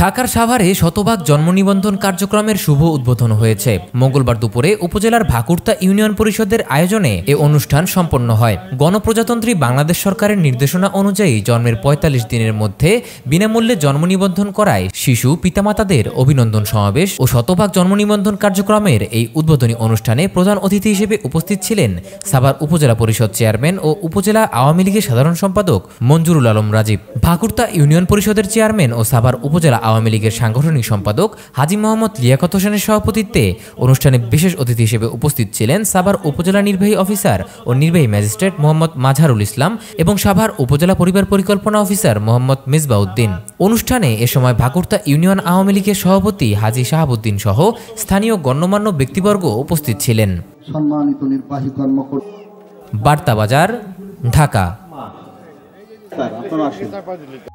ঢাকার সাভারে শতভাগ জন্ম নিবন্ধন কার্যক্রমের শুভ উদ্বোধন হয়েছে মঙ্গলবার দুপুরে উপজেলার ভাকুর্তা ইউনিয়ন পরিষদের আয়োজনে এ অনুষ্ঠান সম্পন্ন হয় গণপ্রজাতন্ত্রী বাংলাদেশ সরকারের নির্দেশনা অনুযায়ী জন্মের ৪৫ দিনের মধ্যে বিনামূল্যে জন্ম নিবন্ধন করায় শিশু পিতামাতাদের অভিনন্দন সমাবেশ ও শতভাগ জন্ম নিবন্ধন কার্যক্রমের এই উদ্বোধনী অনুষ্ঠানে প্রধান অতিথি হিসেবে উপস্থিত ছিলেন সাভার উপজেলা পরিষদ চেয়ারম্যান ও উপজেলা আওয়ামী লীগের সাধারণ সম্পাদক মঞ্জুরুল আলম রাজীব ভাকুর্তা ইউনিয়ন পরিষদের চেয়ারম্যান ও সাভার উপজেলা আওয়ামী লীগের সাংগঠনিক সম্পাদক হাজি মোহাম্মদ লিয়াকত হোসেনের সভাপতিত্বে অনুষ্ঠানে বিশেষ অতিথি হিসেবে উপস্থিত ছিলেন সাভার উপজেলা নির্বাহী অফিসার ও নির্বাহী ম্যাজিস্ট্রেট মোহাম্মদ মাঝারুল ইসলাম এবং সাভার উপজেলা পরিবার পরিকল্পনা অফিসার মোহাম্মদ মিসবাউদ্দিন অনুষ্ঠানে এ সময় ভাকুর্তা ইউনিয়ন আওয়ামী লীগের সভাপতি হাজি শাহাবুদ্দিন সহ স্থানীয় গণ্যমান্য ব্যক্তিবর্গ উপস্থিত ছিলেন সম্মানিত নির্বাহী কর্মকর্তা বার্তা বাজার ঢাকা Süper. Anton Aşkın.